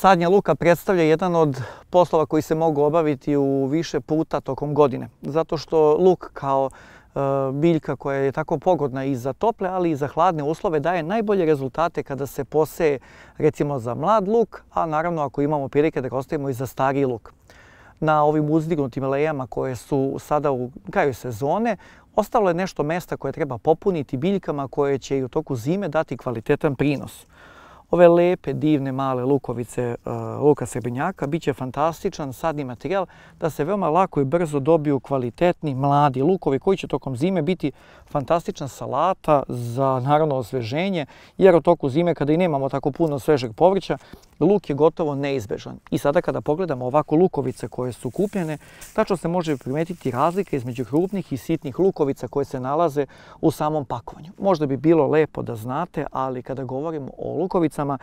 Sadnja luka predstavlja jedan od poslova koji se mogu obaviti u više puta tokom godine. Zato što luk kao e, biljka koja je tako pogodna i za tople, ali i za hladne uslove daje najbolje rezultate kada se poseje recimo za mlad luk, a naravno ako imamo prilike da ga ostavimo i za stariji luk. Na ovim uzdignutim lejama koje su sada u kraju sezone, ostalo je nešto mesta koje treba popuniti biljkama koje će i u toku zime dati kvalitetan prinos. Ove lepe, divne, male lukovice eh, luka srebenjaka bit će fantastičan sadni materijal da se veoma lako i brzo dobiju kvalitetni, mladi lukovi koji će tokom zime biti fantastična salata za naravno osveženje jer u toku zime kada i nemamo tako puno svežeg povrća luk je gotovo neizbežan. I sada kada pogledamo ovako lukovice koje su kupljene, tačno se može primetiti razlika između krupnih i sitnih lukovica koje se nalaze u samom pakovanju. Možda bi bilo lepo da znate, ali kada govorimo o lukovicama,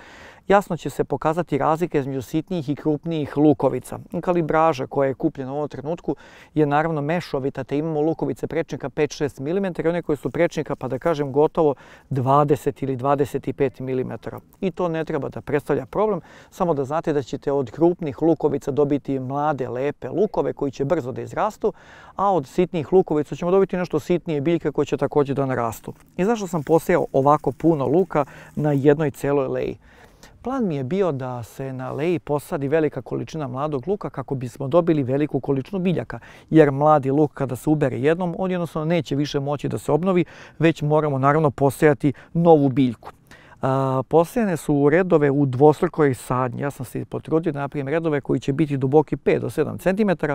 jasno će se pokazati razlika između sitnijih i krupnijih lukovica. Kalibraža koja je kupljena u ovom trenutku je naravno mešovita, te imamo lukovice prečnika 5-6 mm i one koje su prečnika, pa da kažem, gotovo 20 ili 25 mm. I to ne treba da predstavlja problem, samo da znate da ćete od krupnih lukovica dobiti mlade, lepe lukove koji će brzo da izrastu, a od sitnih lukovica ćemo dobiti nešto sitnije biljke koje će također da narastu. I zašto sam posejao ovako puno luka na jednoj celoj leji? Plan mi je bio da se na leji posadi velika količina mladog luka kako bismo dobili veliku količinu biljaka, jer mladi luk kada se ubere jednom, on jednostavno neće više moći da se obnovi, već moramo naravno posejati novu biljku. Posejane su redove u dvostrukoj sadnji. Ja sam se potrudio da napravim redove koji će biti duboki 5 do 7 cm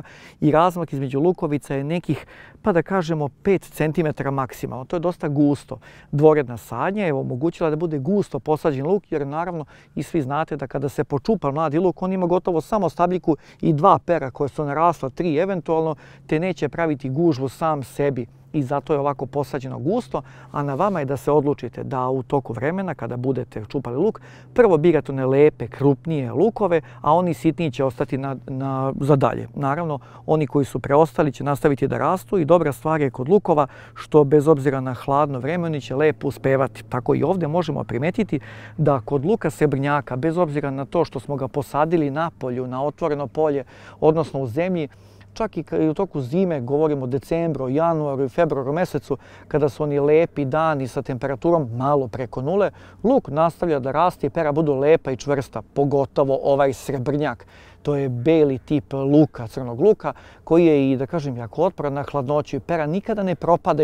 i razmak između lukovica je nekih, pa da kažemo, 5 cm maksimalno. To je dosta gusto. Dvoredna sadnja je omogućila da bude gusto posađen luk, jer naravno i svi znate da kada se počupa mladi luk, on ima gotovo samo stabljiku i dva pera koje su narasla, tri eventualno, te neće praviti gužvu sam sebi i zato je ovako posađeno gusto, a na vama je da se odlučite da u toku vremena kada budete čupali luk, prvo birate one lepe, krupnije lukove, a oni sitniji će ostati na, na, za dalje. Naravno, oni koji su preostali će nastaviti da rastu i dobra stvar je kod lukova što bez obzira na hladno vremeni oni će lepo uspevati. Tako i ovdje možemo primetiti da kod luka sebrnjaka, bez obzira na to što smo ga posadili na polju, na otvoreno polje, odnosno u zemlji, čak i u toku zime, govorimo o decembru, januaru i februaru mesecu, kada su oni lepi dani sa temperaturom malo preko nule, luk nastavlja da raste i pera budu lepa i čvrsta, pogotovo ovaj srebrnjak. To je beli tip luka, crnog luka, koji je i, da kažem, jako otporan na hladnoću i pera nikada ne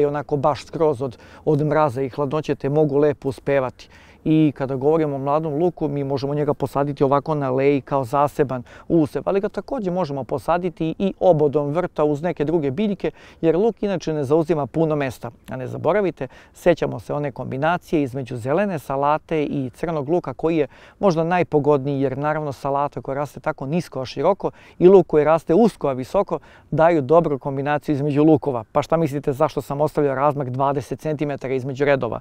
i onako baš skroz od, od mraza i hladnoće te mogu lepo uspevati i kada govorimo o mladom luku mi možemo njega posaditi ovako na leji kao zaseban useb. ali ga također možemo posaditi i obodom vrta uz neke druge biljke jer luk inače ne zauzima puno mesta. A ne zaboravite, sećamo se one kombinacije između zelene salate i crnog luka koji je možda najpogodniji jer naravno salata koja raste tako nisko a široko i luk koji raste usko a visoko daju dobru kombinaciju između lukova. Pa šta mislite zašto sam ostavljao razmak 20 cm između redova?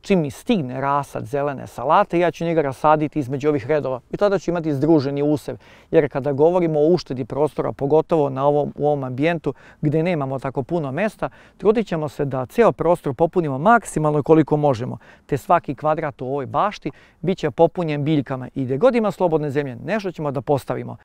čim mi stigne rasad zelene salate, ja ću njega rasaditi između ovih redova i tada ću imati združeni usev. Jer kada govorimo o uštedi prostora, pogotovo na ovom, u ovom ambijentu gdje nemamo tako puno mesta, trudit ćemo se da ceo prostor popunimo maksimalno koliko možemo. Te svaki kvadrat u ovoj bašti bit će popunjen biljkama i gdje god ima slobodne zemlje, nešto ćemo da postavimo.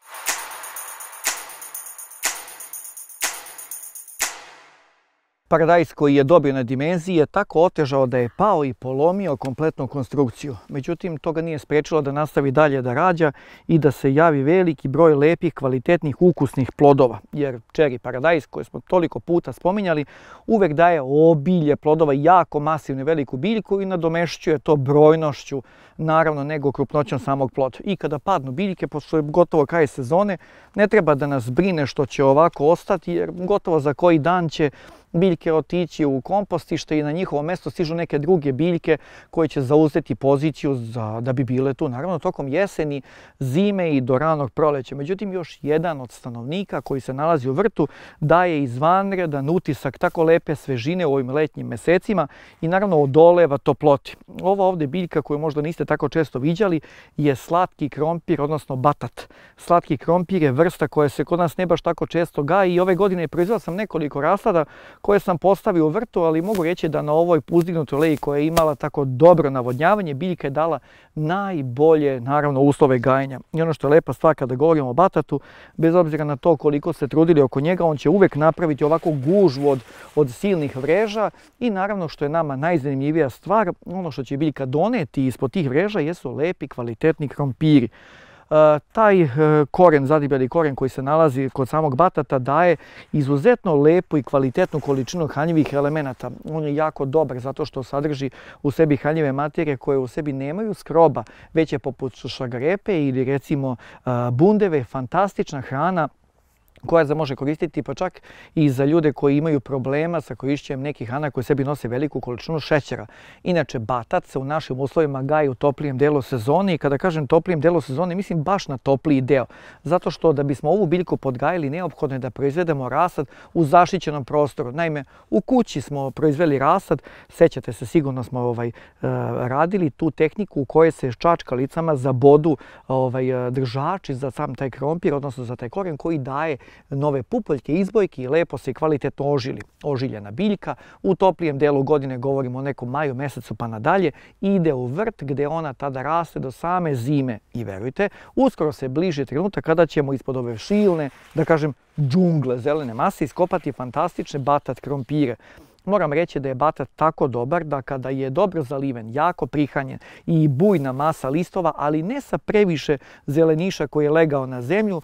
Paradajz koji je dobio na dimenziji je tako otežao da je pao i polomio kompletnu konstrukciju. Međutim, to ga nije sprečilo da nastavi dalje da rađa i da se javi veliki broj lepih, kvalitetnih, ukusnih plodova. Jer čeri paradajz koje smo toliko puta spominjali uvek daje obilje plodova, jako masivnu veliku biljku i nadomešćuje to brojnošću, naravno nego krupnoćom samog ploda. I kada padnu biljke, pošto je gotovo kraj sezone, ne treba da nas brine što će ovako ostati jer gotovo za koji dan će biljke otići u kompostište i na njihovo mesto stižu neke druge biljke koje će zauzeti poziciju za, da bi bile tu. Naravno, tokom jeseni, zime i do ranog proleća. Međutim, još jedan od stanovnika koji se nalazi u vrtu daje izvanredan utisak tako lepe svežine u ovim letnjim mjesecima i naravno odoleva toploti. Ova ovdje biljka koju možda niste tako često viđali je slatki krompir, odnosno batat. Slatki krompir je vrsta koja se kod nas ne baš tako često gaji i ove godine proizvao sam nekoliko rasada koje sam postavio u vrtu, ali mogu reći da na ovoj uzdignutoj leji koja je imala tako dobro navodnjavanje, biljka je dala najbolje, naravno, uslove gajanja. I ono što je lepa stvar kada govorimo o batatu, bez obzira na to koliko ste trudili oko njega, on će uvijek napraviti ovako gužvu od, silnih vreža i naravno što je nama najzanimljivija stvar, ono što će biljka doneti ispod tih vreža jesu lepi kvalitetni krompiri. E, taj e, koren, zadibeli koren koji se nalazi kod samog batata daje izuzetno lepu i kvalitetnu količinu hranjivih elemenata. On je jako dobar zato što sadrži u sebi hranjive materije koje u sebi nemaju skroba, već je poput šagrepe ili recimo e, bundeve, fantastična hrana koja se može koristiti pa čak i za ljude koji imaju problema sa korišćenjem nekih hrana koji sebi nose veliku količinu šećera. Inače, batat se u našim uslovima gaji u toplijem delu sezoni i kada kažem toplijem delu sezone, mislim baš na topliji deo. Zato što da bismo ovu biljku podgajili neophodno je da proizvedemo rasad u zaštićenom prostoru. Naime, u kući smo proizveli rasad, sećate se sigurno smo ovaj, e, radili tu tehniku u kojoj se čačkalicama za bodu ovaj, e, držači za sam taj krompir, odnosno za taj koren koji daje nove pupoljke, izbojke i lepo se i kvalitetno ožili. Ožiljena biljka u toplijem delu godine, govorimo o nekom maju mesecu pa nadalje, ide u vrt gdje ona tada raste do same zime. I verujte, uskoro se bliže trenutak kada ćemo ispod ove šilne, da kažem, džungle zelene mase iskopati fantastične batat krompire. Moram reći da je batat tako dobar da kada je dobro zaliven, jako prihranjen i bujna masa listova, ali ne sa previše zeleniša koji je legao na zemlju,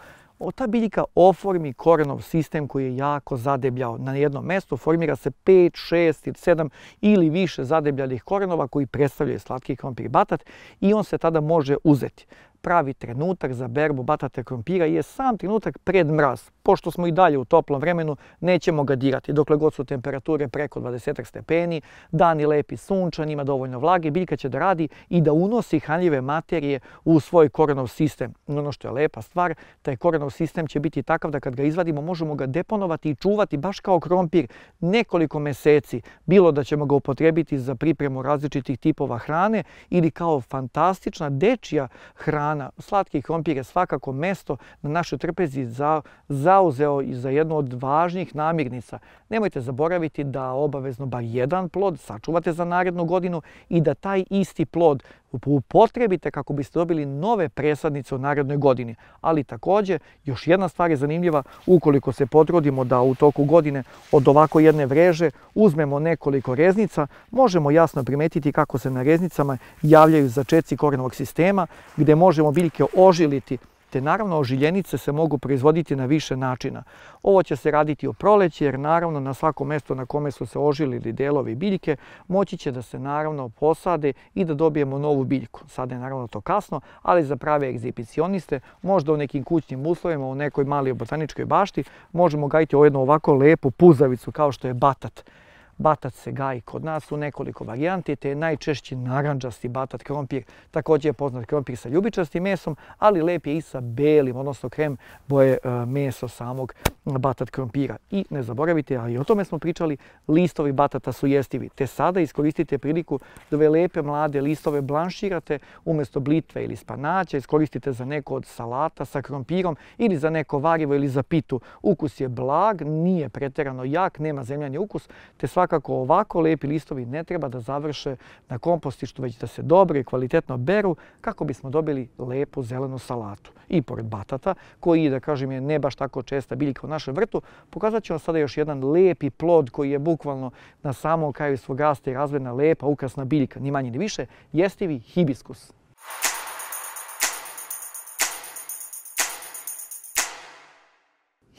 ta biljka oformi korenov sistem koji je jako zadebljao. Na jednom mjestu formira se 5, 6 ili 7 ili više zadebljalih korenova koji predstavljaju slatki krompir batat i on se tada može uzeti pravi trenutak za berbu batate krompira je sam trenutak pred mraz. Pošto smo i dalje u toplom vremenu, nećemo ga dirati. Dokle god su temperature preko 20 stepeni, dan je lepi sunčan, ima dovoljno vlage, biljka će da radi i da unosi hranljive materije u svoj korenov sistem. Ono što je lepa stvar, taj korenov sistem će biti takav da kad ga izvadimo možemo ga deponovati i čuvati baš kao krompir nekoliko meseci. Bilo da ćemo ga upotrebiti za pripremu različitih tipova hrane ili kao fantastična dečija hrana na slatki krompir je svakako mesto na našoj trpezi zauzeo i za jednu od važnijih namirnica Nemojte zaboraviti da obavezno bar jedan plod sačuvate za narednu godinu i da taj isti plod upotrebite kako biste dobili nove presadnice u narednoj godini. Ali također, još jedna stvar je zanimljiva, ukoliko se potrudimo da u toku godine od ovako jedne vreže uzmemo nekoliko reznica, možemo jasno primetiti kako se na reznicama javljaju začeci korenovog sistema, gdje možemo biljke ožiliti naravno ožiljenice se mogu proizvoditi na više načina. Ovo će se raditi o proleći jer naravno na svako mesto na kome su se ožilili delovi biljke moći će da se naravno posade i da dobijemo novu biljku. Sada je naravno to kasno, ali za prave egzipicioniste možda u nekim kućnim uslovima, u nekoj maloj botaničkoj bašti možemo gajiti ovo jednu ovako lepu puzavicu kao što je batat. Batat se gaji kod nas u nekoliko varijanti, te je najčešći naranđasti batat krompir. Također je poznat krompir sa ljubičastim mesom, ali lep je i sa belim, odnosno krem boje e, meso samog batat krompira. I ne zaboravite, a i o tome smo pričali, listovi batata su jestivi. Te sada iskoristite priliku da ove lepe mlade listove blanširate umjesto blitve ili spanaća, iskoristite za neko od salata sa krompirom ili za neko varivo ili za pitu. Ukus je blag, nije pretjerano jak, nema zemljani ukus, te kako ovako lijepi listovi ne treba da završe na kompostištu, već da se dobro i kvalitetno beru kako bismo dobili lepu zelenu salatu. I pored batata, koji, da kažem, je ne baš tako česta biljka u našem vrtu, pokazat ću vam sada još jedan lijepi plod koji je bukvalno na samom kraju svog rasta i razvena lepa, ukrasna biljka, ni manje ni više, jestivi hibiskus.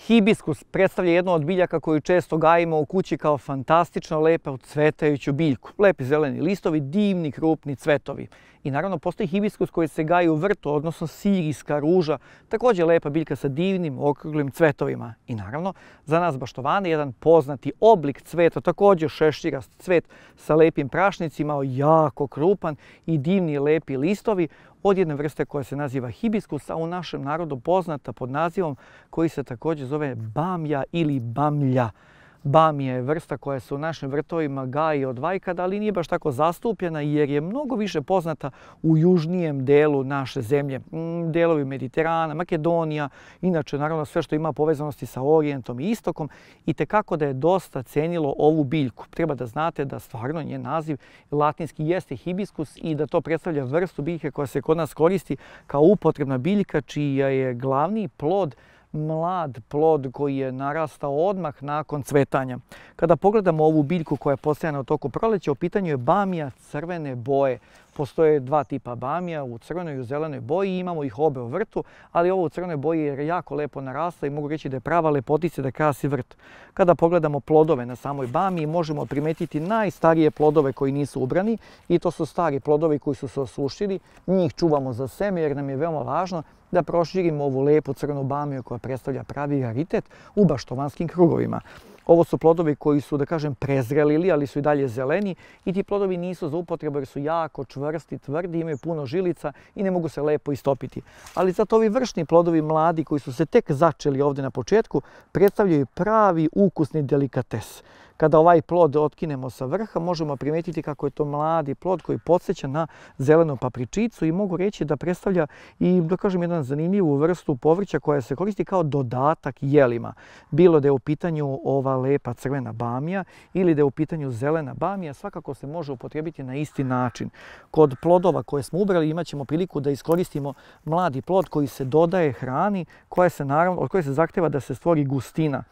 Hibiskus predstavlja jednu od biljaka koju često gajimo u kući kao fantastično lepe ucvetajuću biljku. Lepi zeleni listovi, divni krupni cvetovi. I naravno postoji hibiskus koji se gaji u vrtu, odnosno sirijska ruža, također lepa biljka sa divnim okruglim cvetovima. I naravno za nas baštovane jedan poznati oblik cveta, također šeširast cvet sa lepim prašnicima, jako krupan i divni lepi listovi od jedne vrste koja se naziva hibiskus, a u našem narodu poznata pod nazivom koji se također zove bamja ili bamlja. Bamija je vrsta koja se u našim vrtovima gaji od vajkada, ali nije baš tako zastupljena jer je mnogo više poznata u južnijem delu naše zemlje. Mm, delovi Mediterana, Makedonija, inače naravno sve što ima povezanosti sa Orijentom i Istokom i tekako da je dosta cenilo ovu biljku. Treba da znate da stvarno njen naziv latinski jeste hibiskus i da to predstavlja vrstu biljke koja se kod nas koristi kao upotrebna biljka čija je glavni plod mlad plod koji je narastao odmah nakon cvetanja. Kada pogledamo ovu biljku koja je postajana u toku proleća, u pitanju je bamija crvene boje. Postoje dva tipa bamija, u crvenoj i u zelenoj boji. Imamo ih obe u vrtu, ali ovo u crvenoj boji je jako lepo narasla i mogu reći da je prava lepotica da krasi vrt. Kada pogledamo plodove na samoj bami možemo primetiti najstarije plodove koji nisu ubrani i to su stari plodovi koji su se osušili. Njih čuvamo za seme jer nam je veoma važno da proširimo ovu lepu crnu bamiju koja predstavlja pravi raritet u baštovanskim krugovima. Ovo su plodovi koji su, da kažem, prezrelili, ali su i dalje zeleni i ti plodovi nisu za upotrebu jer su jako čvrsti, tvrdi, imaju puno žilica i ne mogu se lepo istopiti. Ali zato ovi vršni plodovi mladi koji su se tek začeli ovdje na početku predstavljaju pravi ukusni delikates. Kada ovaj plod otkinemo sa vrha, možemo primetiti kako je to mladi plod koji podsjeća na zelenu papričicu i mogu reći da predstavlja i, da kažem, jedan zanimljivu vrstu povrća koja se koristi kao dodatak jelima. Bilo da je u pitanju ova lepa crvena bamija ili da je u pitanju zelena bamija, svakako se može upotrijebiti na isti način. Kod plodova koje smo ubrali imat ćemo priliku da iskoristimo mladi plod koji se dodaje hrani koja se naravno, od koje se zahteva da se stvori gustina.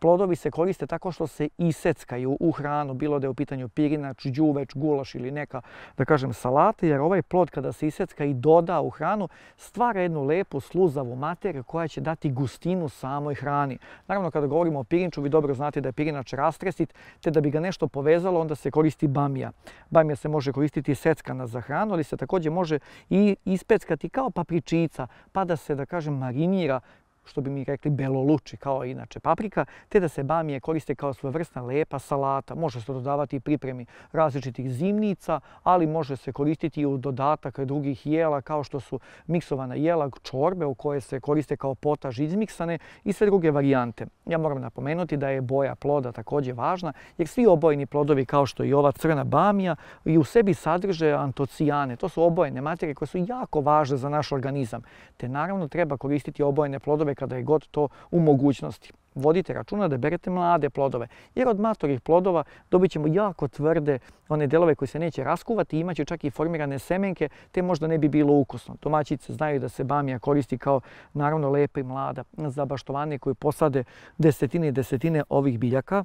Plodovi se koriste tako što se iseckaju u hranu, bilo da je u pitanju pirinač, đuveč, gulaš ili neka, da kažem, salata, jer ovaj plod kada se isecka i doda u hranu, stvara jednu lepu sluzavu materiju koja će dati gustinu samoj hrani. Naravno, kada govorimo o pirinču, vi dobro znate da je pirinač rastresit, te da bi ga nešto povezalo, onda se koristi bamija. Bamija se može koristiti seckana za hranu, ali se također može i ispeckati kao papričica, pa da se, da kažem, marinira što bi mi rekli beloluči, kao inače paprika, te da se bamije koriste kao svojevrsna lepa salata. Može se dodavati i pripremi različitih zimnica, ali može se koristiti i u dodatak drugih jela, kao što su miksovana jela, čorbe u koje se koriste kao potaž izmiksane i sve druge varijante. Ja moram napomenuti da je boja ploda također važna, jer svi obojeni plodovi, kao što i ova crna bamija, i u sebi sadrže antocijane. To su obojene materije koje su jako važne za naš organizam. Te naravno treba koristiti obojene plodove kada je god to u mogućnosti. Vodite računa da berete mlade plodove, jer od matorih plodova dobit ćemo jako tvrde one delove koji se neće raskuvati, imat će čak i formirane semenke, te možda ne bi bilo ukusno. Domaćice znaju da se bamija koristi kao naravno lepa i mlada za baštovane koji posade desetine i desetine ovih biljaka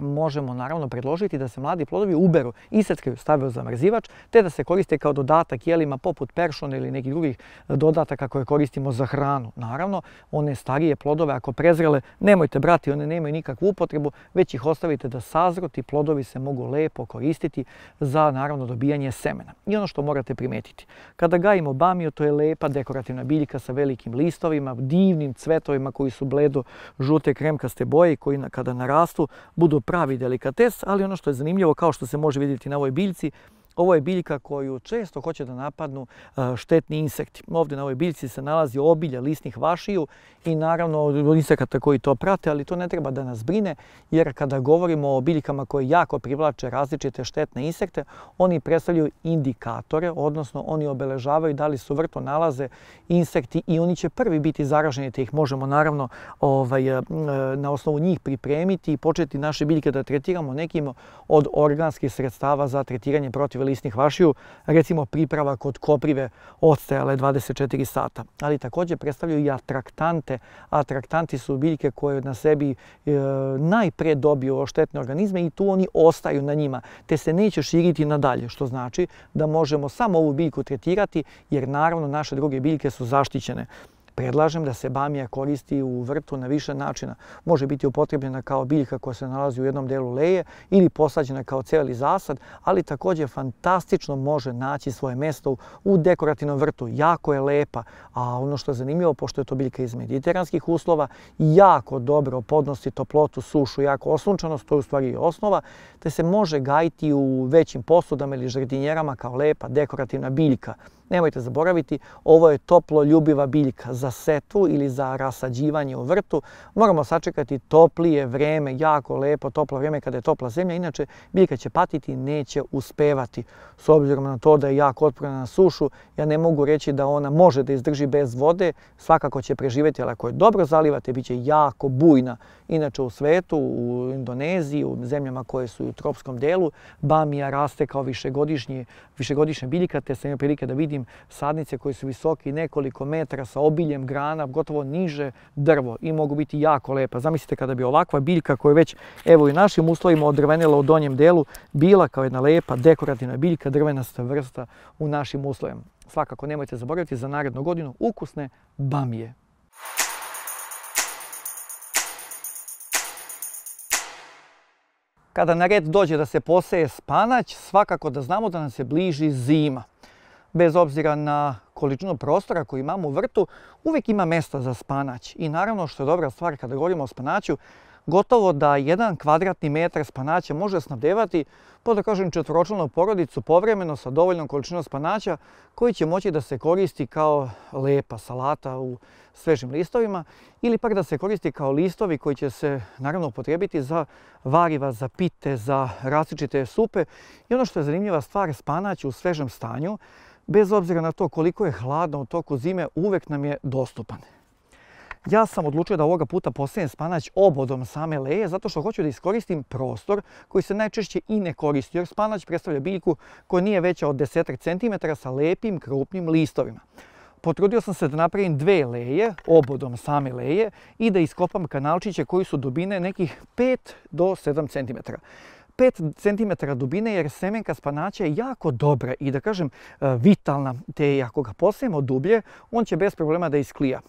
možemo naravno predložiti da se mladi plodovi uberu, iseckaju, stave u zamrzivač, te da se koriste kao dodatak jelima poput peršona ili nekih drugih e, dodataka koje koristimo za hranu. Naravno, one starije plodove ako prezrele nemojte brati, one nemaju nikakvu upotrebu, već ih ostavite da sazru, plodovi se mogu lepo koristiti za naravno dobijanje semena. I ono što morate primetiti, kada gajimo bamiju, to je lepa dekorativna biljka sa velikim listovima, divnim cvetovima koji su bledo žute kremkaste boje koji kada narastu budu pravi delikates, ali ono što je zanimljivo, kao što se može vidjeti na ovoj biljci, ovo je biljka koju često hoće da napadnu e, štetni insekti. Ovdje na ovoj biljci se nalazi obilje lisnih vašiju i naravno od insekata koji to prate, ali to ne treba da nas brine jer kada govorimo o biljkama koje jako privlače različite štetne insekte, oni predstavljaju indikatore, odnosno oni obeležavaju da li su vrto nalaze insekti i oni će prvi biti zaraženi te ih možemo naravno ovaj, e, e, na osnovu njih pripremiti i početi naše biljke da tretiramo nekim od organskih sredstava za tretiranje protiv listnih vašiju, recimo priprava kod koprive ostajala je 24 sata, ali također predstavljaju i atraktante. Atraktanti su biljke koje na sebi e, najpre dobiju štetne organizme i tu oni ostaju na njima, te se neće širiti nadalje, što znači da možemo samo ovu biljku tretirati jer naravno naše druge biljke su zaštićene. Predlažem da se bamija koristi u vrtu na više načina. Može biti upotrebljena kao biljka koja se nalazi u jednom delu leje ili posađena kao celi zasad, ali također fantastično može naći svoje mesto u dekorativnom vrtu. Jako je lepa, a ono što je zanimljivo, pošto je to biljka iz mediteranskih uslova, jako dobro podnosi toplotu, sušu, jako osunčanost, to je u stvari osnova, te se može gajiti u većim posudama ili žardinjerama kao lepa dekorativna biljka. Nemojte zaboraviti, ovo je toplo ljubiva biljka za setvu ili za rasađivanje u vrtu. Moramo sačekati toplije vreme, jako lepo toplo vrijeme kada je topla zemlja, inače biljka će patiti, neće uspevati. S obzirom na to da je jako otporna na sušu, ja ne mogu reći da ona može da izdrži bez vode, svakako će preživjeti, ali ako je dobro zalivate, bit će jako bujna. Inače u svetu, u Indoneziji, u zemljama koje su u tropskom delu, bamija raste kao višegodišnje, višegodišnje biljka, te sam imao prilike da vidim vidim sadnice koje su visoki nekoliko metra sa obiljem grana, gotovo niže drvo i mogu biti jako lepa. Zamislite kada bi ovakva biljka koja je već evo i našim uslovima odrvenila u donjem delu bila kao jedna lepa dekorativna biljka, drvenasta vrsta u našim uslovima. Svakako nemojte zaboraviti za narednu godinu ukusne bamije. Kada na red dođe da se poseje spanać, svakako da znamo da nam se bliži zima bez obzira na količinu prostora koji imamo u vrtu, uvijek ima mjesta za spanać. I naravno što je dobra stvar kada govorimo o spanaću, gotovo da jedan kvadratni metar spanaća može snabdevati, po pa da kažem, porodicu povremeno sa dovoljnom količinom spanaća koji će moći da se koristi kao lepa salata u svežim listovima ili pak da se koristi kao listovi koji će se naravno upotrijebiti za variva, za pite, za različite supe. I ono što je zanimljiva stvar, spanać u svežem stanju bez obzira na to koliko je hladno u toku zime, uvek nam je dostupan. Ja sam odlučio da ovoga puta postavim spanać obodom same leje, zato što hoću da iskoristim prostor koji se najčešće i ne koristi, jer spanać predstavlja biljku koja nije veća od 10 cm sa lepim, krupnim listovima. Potrudio sam se da napravim dve leje, obodom same leje, i da iskopam kanalčiće koji su dubine nekih 5 do 7 cm. 5 cm dubine jer semenka spanaća je jako dobra i da kažem e, vitalna, te ako ga posijemo dublje, on će bez problema da isklija.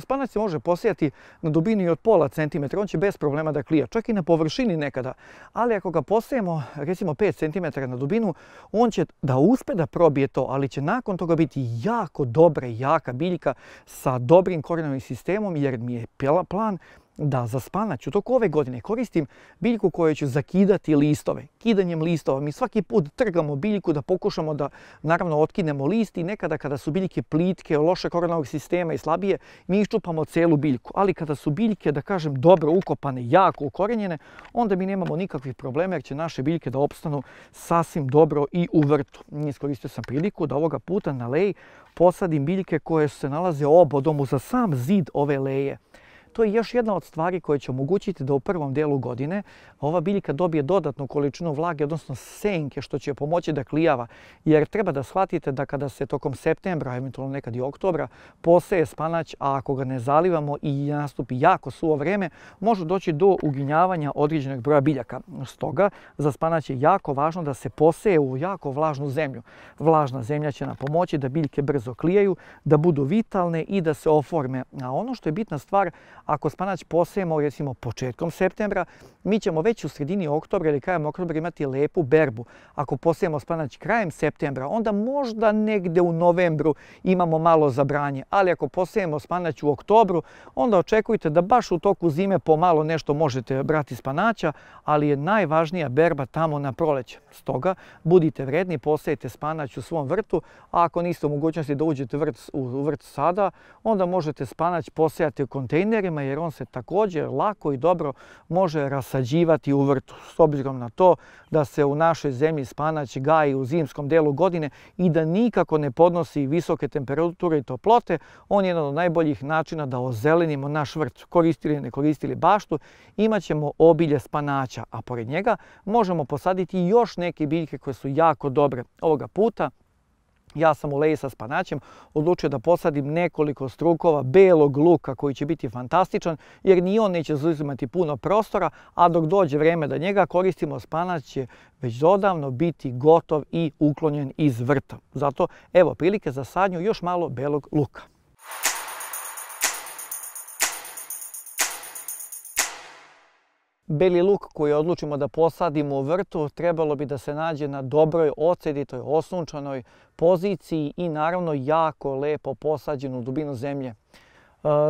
Spanač se može posijati na dubini od pola centimetra, on će bez problema da klija, čak i na površini nekada. Ali ako ga posijemo recimo 5 cm na dubinu, on će da uspe da probije to, ali će nakon toga biti jako dobra i jaka biljka sa dobrim korijenovim sistemom jer mi je plan da za spanaću toku ove godine koristim biljku koju ću zakidati listove. Kidanjem listova mi svaki put trgamo biljku da pokušamo da naravno otkinemo list i nekada kada su biljke plitke, loše koronavog sistema i slabije, mi iščupamo celu biljku. Ali kada su biljke, da kažem, dobro ukopane, jako ukorenjene, onda mi nemamo nikakvih problema jer će naše biljke da opstanu sasvim dobro i u vrtu. Iskoristio sam priliku da ovoga puta na leji posadim biljke koje se nalaze obodom za sam zid ove leje. To je još jedna od stvari koje će omogućiti da u prvom delu godine ova biljka dobije dodatnu količinu vlage, odnosno senke, što će pomoći da klijava. Jer treba da shvatite da kada se tokom septembra, eventualno nekad i oktobra, poseje spanać, a ako ga ne zalivamo i nastupi jako suvo vreme, može doći do uginjavanja određenog broja biljaka. Stoga, za spanać je jako važno da se poseje u jako vlažnu zemlju. Vlažna zemlja će nam pomoći da biljke brzo klijaju, da budu vitalne i da se oforme. A ono što je bitna stvar, ako spanać posejemo recimo početkom septembra, mi ćemo već u sredini oktobra ili krajem oktobra imati lepu berbu. Ako posejemo spanać krajem septembra, onda možda negde u novembru imamo malo zabranje. Ali ako posejemo spanać u oktobru, onda očekujte da baš u toku zime pomalo nešto možete brati spanaća, ali je najvažnija berba tamo na proleće. Stoga budite vredni, posejte spanać u svom vrtu, a ako niste u mogućnosti da uđete u vrt sada, onda možete spanać posejati u kontejnerima jer on se također lako i dobro može rasađivati u vrtu. S obzirom na to da se u našoj zemlji spanać gaji u zimskom delu godine i da nikako ne podnosi visoke temperature i toplote, on je jedan od najboljih načina da ozelenimo naš vrt. Koristili ne koristili baštu, imat ćemo obilje spanaća, a pored njega možemo posaditi još neke biljke koje su jako dobre ovoga puta ja sam u leji sa spanaćem odlučio da posadim nekoliko strukova belog luka koji će biti fantastičan jer ni on neće zauzimati puno prostora, a dok dođe vrijeme da njega koristimo spanać će već odavno biti gotov i uklonjen iz vrta. Zato evo prilike za sadnju još malo belog luka. Beli luk koji odlučimo da posadimo u vrtu trebalo bi da se nađe na dobroj oceditoj, osunčanoj poziciji i naravno jako lepo posađenu u dubinu zemlje.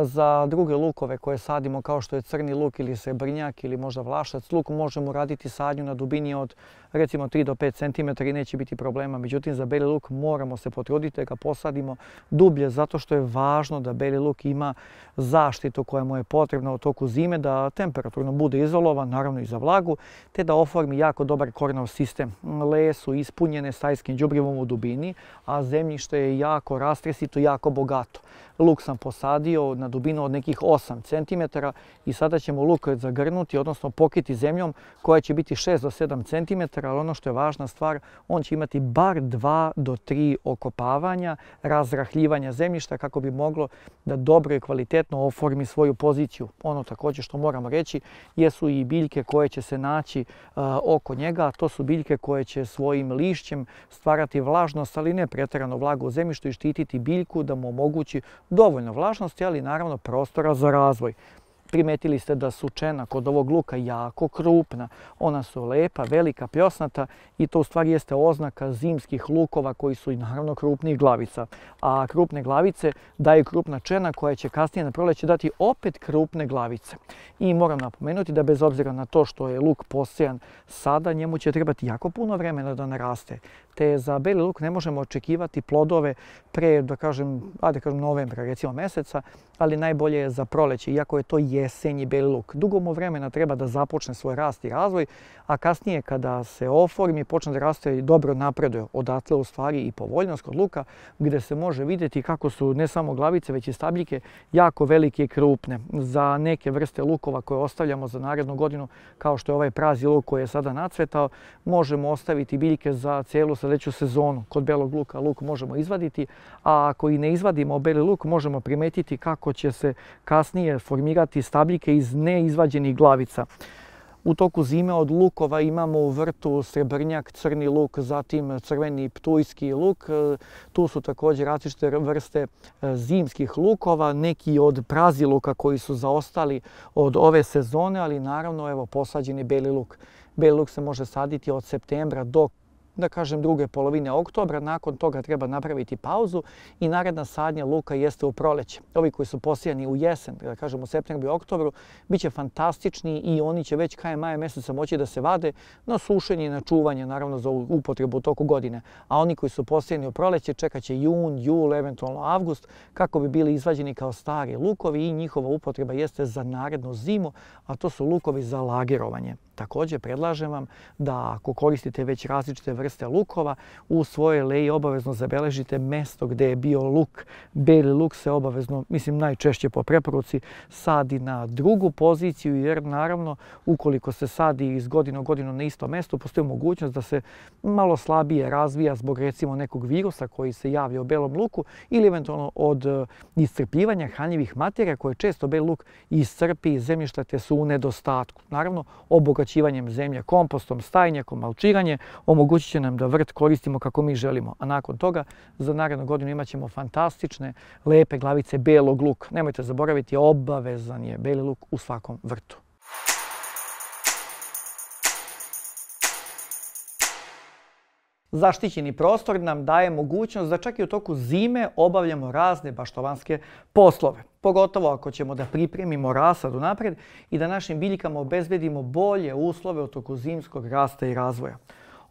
Za druge lukove koje sadimo kao što je crni luk ili srebrnjak ili možda vlašac luk možemo raditi sadnju na dubini od recimo 3 do 5 cm i neće biti problema. Međutim za beli luk moramo se potruditi da ga posadimo dublje zato što je važno da beli luk ima zaštitu koja mu je potrebna u toku zime, da temperaturno bude izolovan, naravno i za vlagu, te da oformi jako dobar kornov sistem. Leje su ispunjene sajskim đubrivom u dubini, a zemljište je jako rastresito, jako bogato. Luk sam posadio na dubinu od nekih 8 cm i sada ćemo luk zagrnuti, odnosno pokiti zemljom koja će biti 6 do 7 cm, ali ono što je važna stvar, on će imati bar 2 do 3 okopavanja, razrahljivanja zemljišta kako bi moglo da dobro i kvalitetno oformi svoju poziciju. Ono također što moramo reći jesu i biljke koje će se naći e, oko njega, a to su biljke koje će svojim lišćem stvarati vlažnost, ali ne pretjerano vlagu u zemljištu i štititi biljku da mu omogući dovoljno vlažnosti, ali naravno prostora za razvoj. Primetili ste da su čena kod ovog luka jako krupna. Ona su lepa, velika, pljosnata i to u stvari jeste oznaka zimskih lukova koji su i naravno krupnih glavica. A krupne glavice daju krupna čena koja će kasnije na proleće dati opet krupne glavice. I moram napomenuti da bez obzira na to što je luk posejan sada, njemu će trebati jako puno vremena da naraste. Te za beli luk ne možemo očekivati plodove pre, da kažem, a kažem novembra, recimo meseca, ali najbolje je za proleće, iako je to jesenji beli luk. Dugo mu vremena treba da započne svoj rast i razvoj, a kasnije kada se oformi, počne da raste i dobro napreduje. Odatle u stvari i povoljnost kod luka, gdje se može vidjeti kako su ne samo glavice, već i stabljike jako velike i krupne. Za neke vrste lukova koje ostavljamo za narednu godinu, kao što je ovaj prazi luk koji je sada nacvetao, možemo ostaviti biljke za cijelu sljedeću sezonu. Kod belog luka luk možemo izvaditi, a ako i ne izvadimo beli luk, možemo primetiti kako će se kasnije formirati stabljike iz neizvađenih glavica. U toku zime od lukova imamo u vrtu srebrnjak, crni luk, zatim crveni ptujski luk. E, tu su također različite vrste e, zimskih lukova, neki od praziluka koji su zaostali od ove sezone, ali naravno evo posađeni beli luk. Beli luk se može saditi od septembra do da kažem druge polovine oktobra, nakon toga treba napraviti pauzu i naredna sadnja luka jeste u proleće. Ovi koji su posijani u jesen, da kažem u septembru i oktobru, bit će fantastični i oni će već krajem maja mjeseca moći da se vade na sušenje i na čuvanje, naravno za upotrebu u toku godine. A oni koji su posijani u proleće čekat će jun, jul, eventualno avgust, kako bi bili izvađeni kao stari lukovi i njihova upotreba jeste za narednu zimu, a to su lukovi za lagerovanje. Također predlažem vam da ako koristite već različite vrste lukova, u svojoj leji obavezno zabeležite mesto gdje je bio luk. Beli luk se obavezno, mislim najčešće po preporuci, sadi na drugu poziciju jer naravno ukoliko se sadi iz godine u godinu na isto mesto, postoji mogućnost da se malo slabije razvija zbog recimo nekog virusa koji se javlja u belom luku ili eventualno od e, iscrpljivanja hranjivih materija koje često beli luk iscrpi iz zemljišta te su u nedostatku. Naravno, obogat čivanjem zemlje, kompostom, stajnjakom, malčiranje, omogućit će nam da vrt koristimo kako mi želimo. A nakon toga, za narednu godinu imat ćemo fantastične, lepe glavice belog luka. Nemojte zaboraviti, obavezan je beli luk u svakom vrtu. Zaštićeni prostor nam daje mogućnost da čak i u toku zime obavljamo razne baštovanske poslove. Pogotovo ako ćemo da pripremimo rasad unaprijed i da našim biljkama obezbedimo bolje uslove u toku zimskog rasta i razvoja.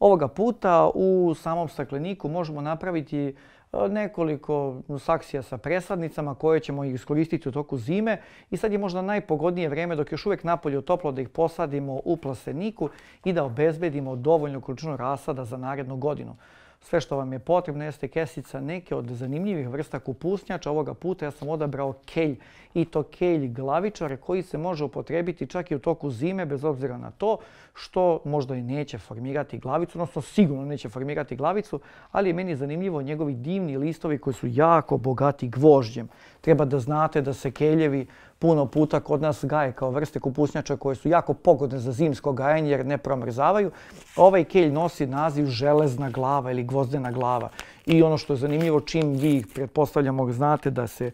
Ovoga puta u samom stakleniku možemo napraviti E, nekoliko saksija sa presadnicama koje ćemo ih iskoristiti u toku zime i sad je možda najpogodnije vrijeme dok još uvijek napolje toplo da ih posadimo u plasteniku i da obezbedimo dovoljnu količinu rasada za narednu godinu. Sve što vam je potrebno jeste kesica neke od zanimljivih vrsta kupusnjača. Ovoga puta ja sam odabrao kelj i to kelj glavičar koji se može upotrebiti čak i u toku zime bez obzira na to što možda i neće formirati glavicu, odnosno sigurno neće formirati glavicu, ali je meni zanimljivo njegovi divni listovi koji su jako bogati gvožđem. Treba da znate da se keljevi puno puta kod nas gaje kao vrste kupusnjača koje su jako pogodne za zimsko gajanje jer ne promrzavaju. Ovaj kelj nosi naziv železna glava ili gvozdena glava. I ono što je zanimljivo, čim vi, pretpostavljamo, znate da se e,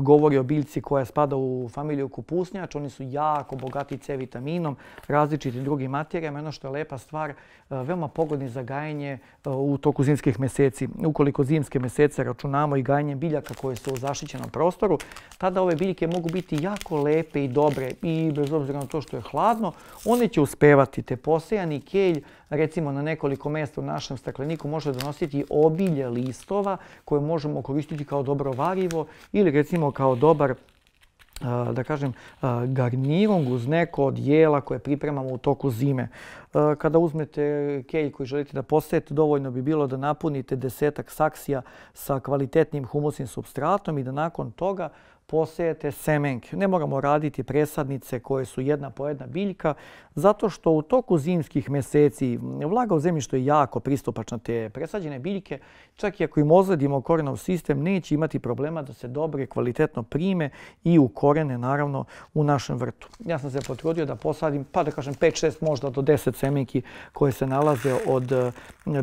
govori o biljci koja spada u familiju kupusnjač, oni su jako bogati C vitaminom, različitim drugim materijama. Ono što je lepa stvar, e, veoma pogodni za gajanje e, u toku zimskih mjeseci. Ukoliko zimske mesece računamo i gajanje biljaka koje su u zaštićenom prostoru, tada ove biljke mogu biti jako lepe i dobre. I bez obzira na to što je hladno, one će uspevati. Te posejani kelj recimo na nekoliko mjesta u našem stakleniku može donositi obilje listova koje možemo koristiti kao dobro varivo ili recimo kao dobar da kažem, garnirung uz neko od jela koje pripremamo u toku zime. Kada uzmete kej koji želite da postajete, dovoljno bi bilo da napunite desetak saksija sa kvalitetnim humusnim substratom i da nakon toga posijete semenke. Ne moramo raditi presadnice koje su jedna po jedna biljka, zato što u toku zimskih mjeseci vlaga u zemljištu je jako pristupačna te presađene biljke. Čak i ako im ozledimo korenov sistem, neće imati problema da se dobro kvalitetno prime i u korene, naravno, u našem vrtu. Ja sam se potrudio da posadim, pa da kažem 5-6, možda do 10 semenki koje se nalaze od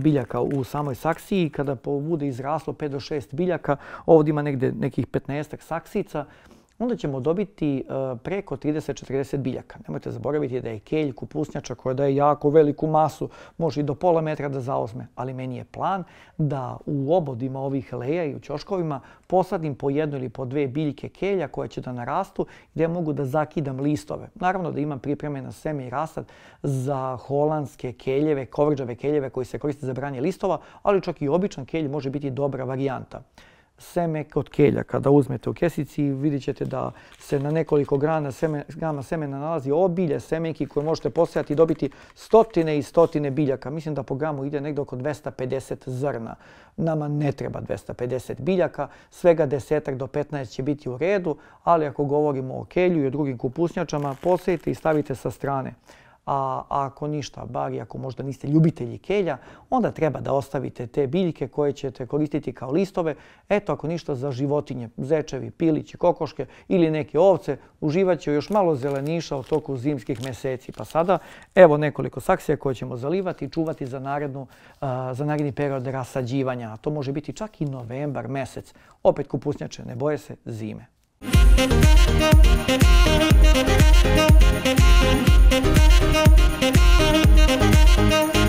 biljaka u samoj saksiji. Kada povude izraslo 5 do 6 biljaka, ovdje ima negdje nekih 15 saksica, onda ćemo dobiti e, preko 30-40 biljaka. Nemojte zaboraviti da je kelj kupusnjača koja daje jako veliku masu, može i do pola metra da zaozme, ali meni je plan da u obodima ovih leja i u ćoškovima posadim po jednu ili po dve biljke kelja koje će da narastu gdje mogu da zakidam listove. Naravno da imam pripreme seme i rasad za holandske keljeve, kovrđave keljeve koji se koriste za branje listova, ali čak i običan kelj može biti dobra varijanta seme kod kelja. Kada uzmete u kesici vidjet ćete da se na nekoliko grana seme, grama semena nalazi obilje semenki koje možete posejati i dobiti stotine i stotine biljaka. Mislim da po gramu ide negdje oko 250 zrna. Nama ne treba 250 biljaka, svega desetak do 15 će biti u redu, ali ako govorimo o kelju i o drugim kupusnjačama, posejte i stavite sa strane a ako ništa, bar ako možda niste ljubitelji kelja, onda treba da ostavite te biljke koje ćete koristiti kao listove. Eto, ako ništa, za životinje, zečevi, pilići, kokoške ili neke ovce, uživat će još malo zeleniša u toku zimskih mjeseci. Pa sada, evo nekoliko saksija koje ćemo zalivati i čuvati za, narednu, za naredni period rasađivanja. To može biti čak i novembar mjesec. Opet kupusnjače, ne boje se zime. Thank you.